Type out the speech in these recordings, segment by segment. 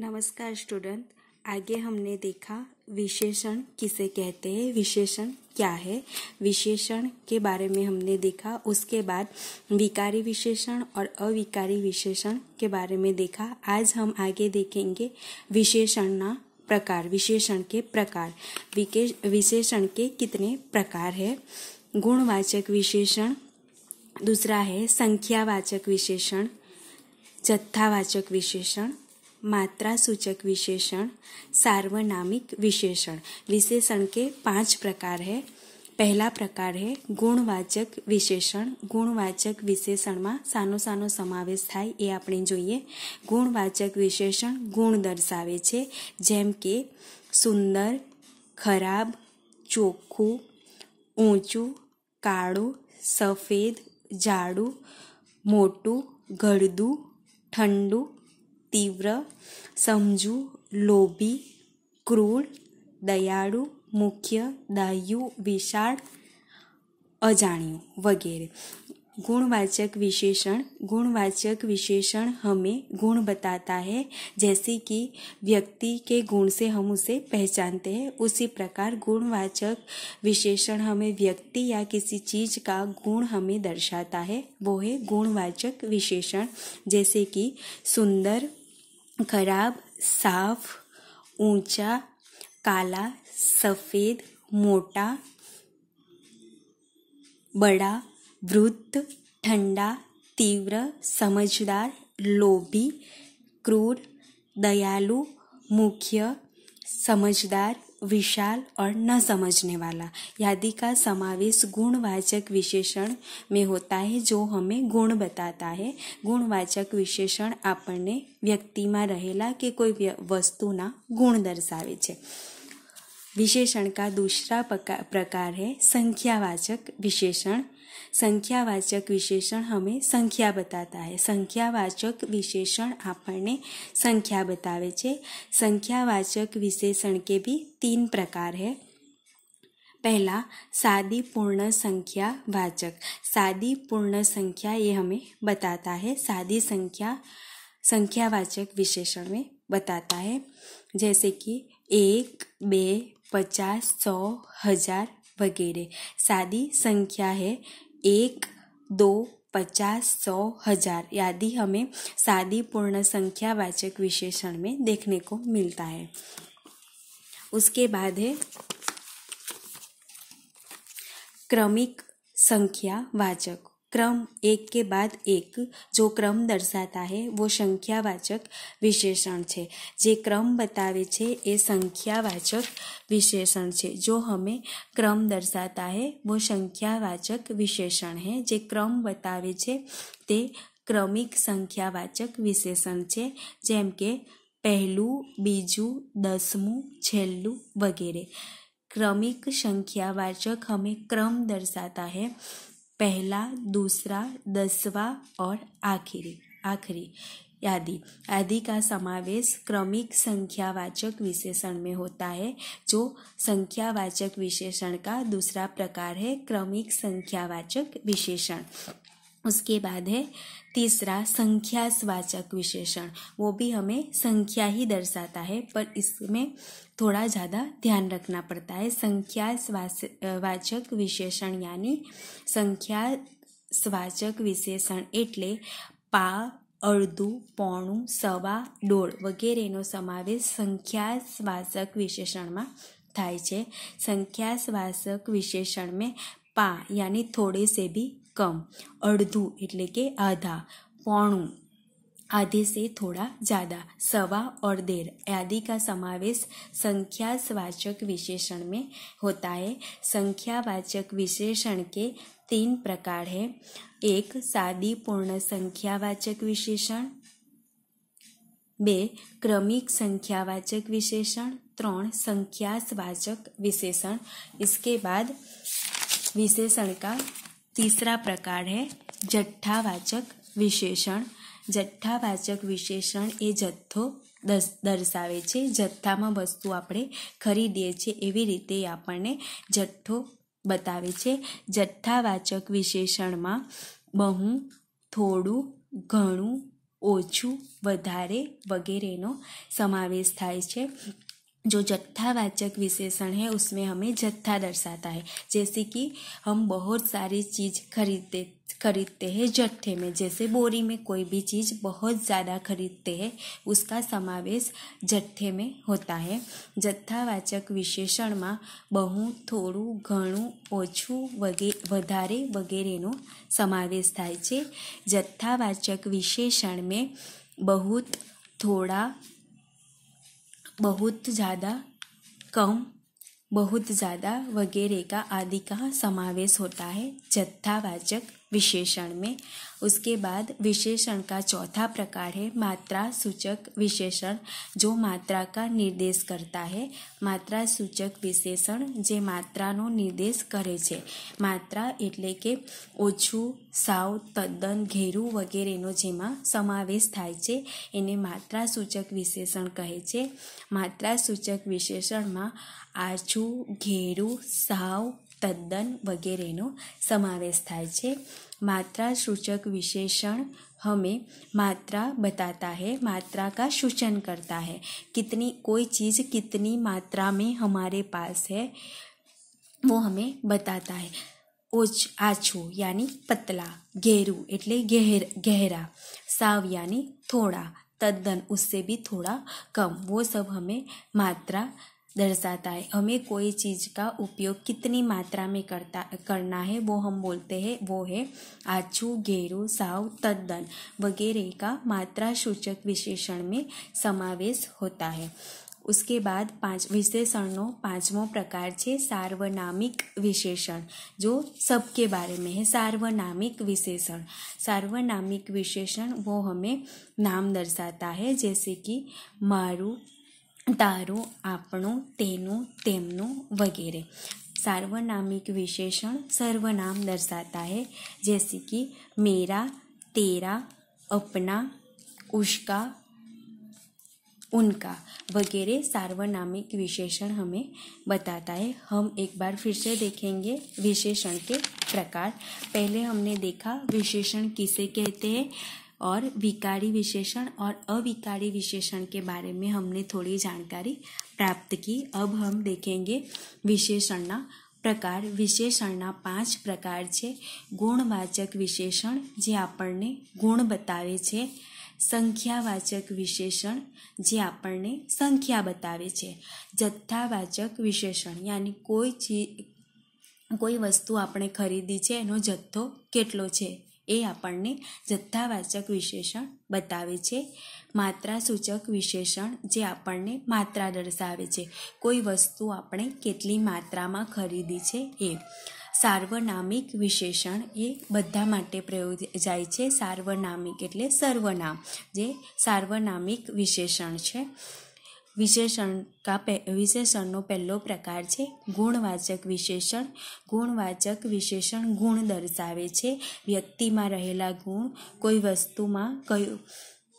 नमस्कार स्टूडेंट आगे हमने देखा विशेषण किसे कहते हैं विशेषण क्या है विशेषण के बारे में हमने देखा उसके बाद विकारी विशेषण और अविकारी विशेषण के बारे में देखा आज हम आगे देखेंगे ना प्रकार विशेषण के प्रकार विशेषण के कितने प्रकार है गुणवाचक विशेषण दूसरा है संख्यावाचक विशेषण जत्थावाचक विशेषण मात्रा सूचक विशेषण सार्वनामिक विशेषण विशेषण के पांच प्रकार है पहला प्रकार है गुणवाचक विशेषण गुणवाचक विशेषण में सानो सानो समावेश थाय ये अपने जोए गुणवाचक विशेषण गुण दर्शाए जेम के सुंदर खराब चोखू ऊँचू काड़ू सफेद जाड़ू मोटू घड़दू ठंडू तीव्र समझू लोभी क्रूर दयाड़ु मुख्य दायु विशाल अजाण्यू वगैरह गुणवाचक विशेषण गुणवाचक विशेषण हमें गुण बताता है जैसे कि व्यक्ति के गुण से हम उसे पहचानते हैं उसी प्रकार गुणवाचक विशेषण हमें व्यक्ति या किसी चीज का गुण हमें दर्शाता है वो है गुणवाचक विशेषण जैसे कि सुंदर खराब साफ ऊंचा काला सफ़ेद मोटा बड़ा वृत्त ठंडा तीव्र समझदार लोभी क्रूर दयालु मुख्य समझदार विशाल और न समझने वाला यादि का समावेश गुणवाचक विशेषण में होता है जो हमें गुण बताता है ગુણવાચક વિશેષણ આપણને व्यक्ति में रहेला के कोई वस्तुना गुण છે विशेषण का दूसरा प्रकार है संख्यावाचक विशेषण संख्यावाचक विशेषण हमें संख्या बताता है संख्यावाचक विशेषण आपने संख्या बतावे संख्यावाचक विशेषण के भी तीन प्रकार है पहला सादी पूर्ण संख्या वाचक सादी पूर्ण संख्या ये हमें बताता है सादी संख्या संख्यावाचक विशेषण में बताता है जैसे कि एक बे पचास सौ हजार वगैरह सादी संख्या है एक दो पचास सौ हजार आदि हमें सादी पूर्ण संख्या वाचक विशेषण में देखने को मिलता है उसके बाद है क्रमिक संख्या वाचक क्रम एक के बाद एक जो क्रम दर्शाता है वो संख्यावाचक विशेषण है जे क्रम बतावे ये संख्यावाचक विशेषण है जो हमें क्रम दर्शाता है वो संख्यावाचक विशेषण है जे क्रम बतावे छे ते क्रमिक संख्यावाचक विशेषण है जेम के पहलू बीजू दसमु छेलू वगैरह क्रमिक संख्यावाचक हमें क्रम दर्शाता है पहला दूसरा दसवा और आखिरी आखिरी आदि आदि का समावेश क्रमिक संख्यावाचक विशेषण में होता है जो संख्यावाचक विशेषण का दूसरा प्रकार है क्रमिक संख्यावाचक विशेषण उसके बाद है तीसरा संख्यावाचक विशेषण वो भी हमें संख्या ही दर्शाता है पर इसमें थोड़ा ज़्यादा ध्यान रखना पड़ता है संख्या વાચક વિશેષણ યાની સંખ્યા વાચક વિશેષણ એટલે પા અડધું પોણું સવા ડોળ વગેરેનો સમાવેશ સંખ્યા સ્વાચક વિશેષણમાં થાય છે સંખ્યા સ્વાચક વિશેષણ મેં પા યાની થોડે સે ભી કમ અડધું એટલે કે આધા પોણું आधे से थोड़ा ज़्यादा सवा और देर आदि का समावेश संख्यावाचक विशेषण में होता है संख्यावाचक विशेषण के तीन प्रकार है एक सादी पूर्ण संख्यावाचक विशेषण बे क्रमिक संख्यावाचक विशेषण ત્રણ संख्यावाचक विशेषण इसके बाद विशेषण का तीसरा प्रकार है जट्ठावाचक विशेषण જથ્થાવાચક વિશેષણ એ જથ્થો દર્શાવે છે જથ્થામાં વસ્તુ આપણે ખરીદીએ છીએ એવી રીતે આપણને જથ્થો બતાવે છે જથ્થાવાચક વિશેષણમાં બહુ થોડું ઘણું ઓછું વધારે વગેરેનો સમાવેશ થાય છે जो जत्थावाचक विशेषण है उसमें हमें जत्था दर्शाता है जैसे कि हम बहुत सारी चीज़ खरीदते खरीदते हैं जत्थे में जैसे बोरी में कोई भी चीज़ बहुत ज़्यादा खरीदते हैं उसका समावेश जत्थे में होता है જથ્થાવાચક વિશેષણમાં બહુ થોડું ઘણું ઓછું વગે वगैरे वगैरह સમાવેશ થાય છે जत्थावाचक विशेषण में बहुत थोड़ा बहुत ज़्यादा कम बहुत ज़्यादा वगैरह का आदि का समावेश होता है जत्थावाचक विशेषण में उसके बाद विशेषण का चौथा प्रकार है मात्रा सूचक विशेषण जो मात्रा का निर्देश करता है માત્રા સૂચક વિશેષણ જે માત્રાનો નિર્દેશ કરે છે માત્રા એટલે કે ઓછું સાવ તદ્દન ઘેરું વગેરેનો જેમાં સમાવેશ થાય છે એને માત્રા સૂચક વિશેષણ કહે છે માત્રા સૂચક વિશેષણમાં આછું ઘેરું સાવ तद्दन वगैरह समावेश मात्रा सूचक विशेषण हमें मात्रा बताता है मात्रा का सूचन करता है कितनी कोई चीज़ कितनी मात्रा में हमारे पास है वो हमें बताता है ओछ आछू यानी पतला घेरू एट्ले गहर गहरा साव यानी थोड़ा तद्दन उससे भी थोड़ा कम वो सब हमें मात्रा दर्शाता है हमें कोई चीज़ का उपयोग कितनी मात्रा में करता करना है वो हम बोलते हैं वो है आछू घेरू साव तद्दन वगैरह का मात्रा सूचक विशेषण में समावेश होता है उसके बाद पांच विशेषणों पांचवों प्रकार से सार्वनामिक विशेषण जो सबके बारे में है सार्वनामिक विशेषण सार्वनामिक विशेषण वो हमें नाम दर्शाता है जैसे कि मारू तारू आपणू તેનું તેમનું વગેરે सार्वनामिक विशेषण सर्वनाम दर्शाता है जैसे कि मेरा तेरा अपना उसका उनका वगैरह सार्वनामिक विशेषण हमें बताता है हम एक बार फिर से देखेंगे विशेषण के प्रकार पहले हमने देखा विशेषण किसे कहते हैं और विकारी विशेषण और अविकारी विशेषण के बारे में हमने थोड़ी जानकारी प्राप्त की अब हम देखेंगे विशेषणना પ્રકાર વિશેષણના પાંચ પ્રકાર છે ગુણવાચક વિશેષણ જે આપણને ગુણ બતાવે છે સંખ્યાવાચક વિશેષણ જે આપણને સંખ્યા બતાવે છે જથ્થાવાચક વિશેષણ યાની કોઈ ચીજ કોઈ વસ્તુ આપણે ખરીદી છે એનો જથ્થો કેટલો છે એ આપણને જથ્થાવાચક વિશેષણ બતાવે છે માત્રા સૂચક વિશેષણ જે આપણને માત્રા દર્શાવે છે કોઈ વસ્તુ આપણે કેટલી માત્રામાં ખરીદી છે એ સાર્વનામિક વિશેષણ એ બધા માટે પ્રયોગ જાય છે સાર્વનામિક એટલે સર્વનામ જે સાર્વનામિક વિશેષણ છે વિશેષણ કાપે વિશેષણનો પહેલો પ્રકાર છે ગુણવાચક વિશેષણ ગુણવાચક વિશેષણ ગુણ દર્શાવે છે વ્યક્તિમાં રહેલા ગુણ કોઈ વસ્તુમાં કયું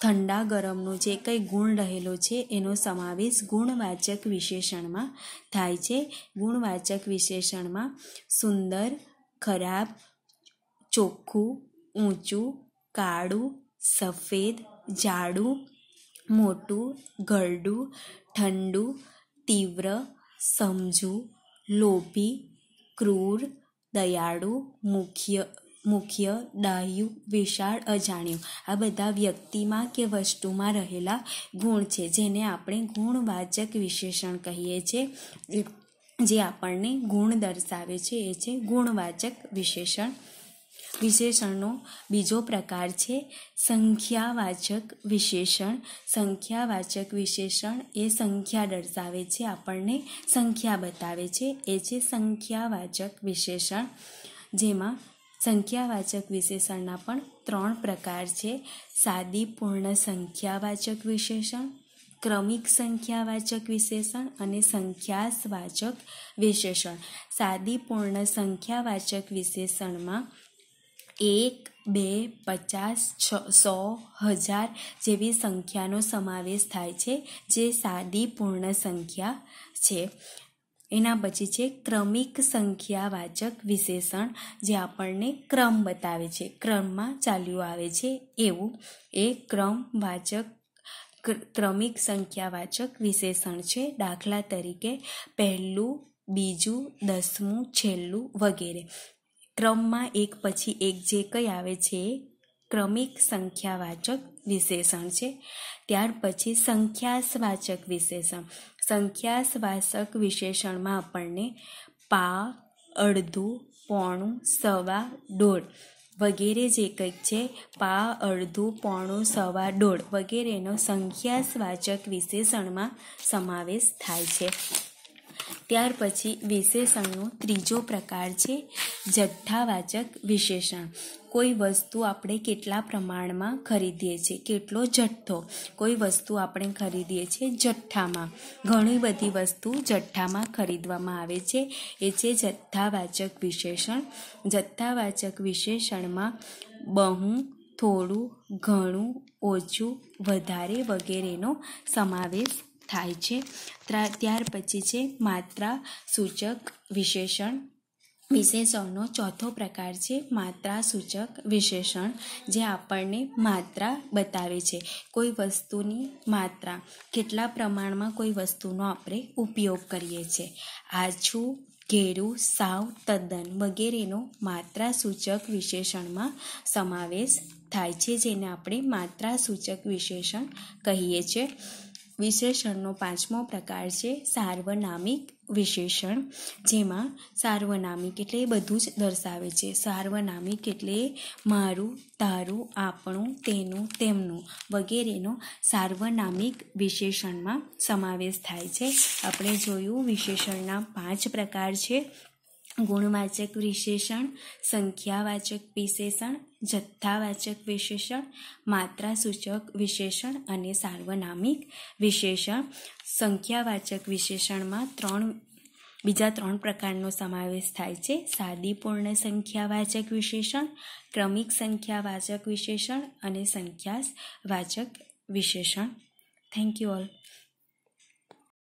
ઠંડા ગરમનો જે કંઈ ગુણ રહેલો છે એનો સમાવેશ ગુણવાચક વિશેષણમાં થાય છે ગુણવાચક વિશેષણમાં સુંદર ખરાબ ચોખ્ખું ઊંચું કાળું સફેદ જાડું મોટું ગરડું ઠંડુ તીવ્ર સમજુ લોભી ક્રૂર દયાળુ મુખ્ય મુખ્ય ડાહ્યું વિશાળ અજાણ્યું આ બધા વ્યક્તિમાં કે વસ્તુમાં રહેલા ગુણ છે જેને આપણે ગુણવાચક વિશેષણ કહીએ છીએ જે આપણને ગુણ દર્શાવે છે એ છે ગુણવાચક વિશેષણ વિશેષણનો બીજો પ્રકાર છે સંખ્યાવાચક વિશેષણ સંખ્યાવાચક વિશેષણ એ સંખ્યા દર્શાવે છે આપણને સંખ્યા બતાવે છે એ છે સંખ્યાવાચક વિશેષણ જેમાં સંખ્યાવાચક વિશેષણના પણ ત્રણ પ્રકાર છે સાદી પૂર્ણ સંખ્યાવાચક વિશેષણ ક્રમિક સંખ્યાવાચક વિશેષણ અને સંખ્યાસવાચક વિશેષણ સાદી પૂર્ણ સંખ્યાવાચક વિશેષણમાં એક બે પચાસ છ સો હજાર જેવી સંખ્યાનો સમાવેશ થાય છે જે સાદી પૂર્ણ સંખ્યા છે એના પછી છે ક્રમિક સંખ્યાવાચક વિશેષણ જે આપણને ક્રમ બતાવે છે ક્રમમાં ચાલ્યું આવે છે એવું એ ક્રમવાચક ક્રમિક સંખ્યાવાચક વિશેષણ છે દાખલા તરીકે પહેલું બીજું દસમું છેલ્લું વગેરે ક્રમમાં એક પછી એક જે કંઈ આવે છે ક્રમિક સંખ્યાવાચક વિશેષણ છે ત્યાર પછી સંખ્યાસવાચક વિશેષણ સંખ્યાસવાચક વિશેષણમાં આપણને પા અડધું પોણું સવા દોઢ વગેરે જે કંઈક છે પા અડધું પોણું સવા દોઢ વગેરેનો સંખ્યાસવાચક વિશેષણમાં સમાવેશ થાય છે ત્યાર પછી વિશેષણનો ત્રીજો પ્રકાર છે જથ્થાવાચક વિશેષણ કોઈ વસ્તુ આપણે કેટલા પ્રમાણમાં ખરીદીએ છીએ કેટલો જથ્થો કોઈ વસ્તુ આપણે ખરીદીએ છીએ જથ્થામાં ઘણી બધી વસ્તુ જથ્થામાં ખરીદવામાં આવે છે એ છે જથ્થાવાચક વિશેષણ જથ્થાવાચક વિશેષણમાં બહુ થોડું ઘણું ઓછું વધારે વગેરેનો સમાવેશ થાય છે ત્યાર પછી છે માત્રા સૂચક વિશેષણ વિશેષણનો ચોથો પ્રકાર છે માત્રા સૂચક વિશેષણ જે આપણને માત્રા બતાવે છે કોઈ વસ્તુની માત્રા કેટલા પ્રમાણમાં કોઈ વસ્તુનો આપણે ઉપયોગ કરીએ છીએ આછું ઘેરું સાવ તદ્દન વગેરેનો માત્રા સૂચક વિશેષણમાં સમાવેશ થાય છે જેને આપણે માત્રા સૂચક વિશેષણ કહીએ છીએ વિશેષણનો પાંચમો પ્રકાર છે સાર્વનામિક વિશેષણ જેમાં સાર્વનામિક એટલે બધું જ દર્શાવે છે સાર્વનામિક એટલે મારું તારું આપણું તેનું તેમનું વગેરેનો સાર્વનામિક વિશેષણમાં સમાવેશ થાય છે આપણે જોયું વિશેષણના પાંચ પ્રકાર છે ગુણવાચક વિશેષણ સંખ્યાવાચક વિશેષણ જથ્થાવાચક વિશેષણ માત્રાસૂચક વિશેષણ અને સાર્વનામિક વિશેષણ સંખ્યાવાચક વિશેષણમાં ત્રણ બીજા ત્રણ પ્રકારનો સમાવેશ થાય છે સાદીપૂર્ણ સંખ્યાવાચક વિશેષણ ક્રમિક સંખ્યાવાચક વિશેષણ અને સંખ્યાવાચક વિશેષણ થેન્ક યુ ઓલ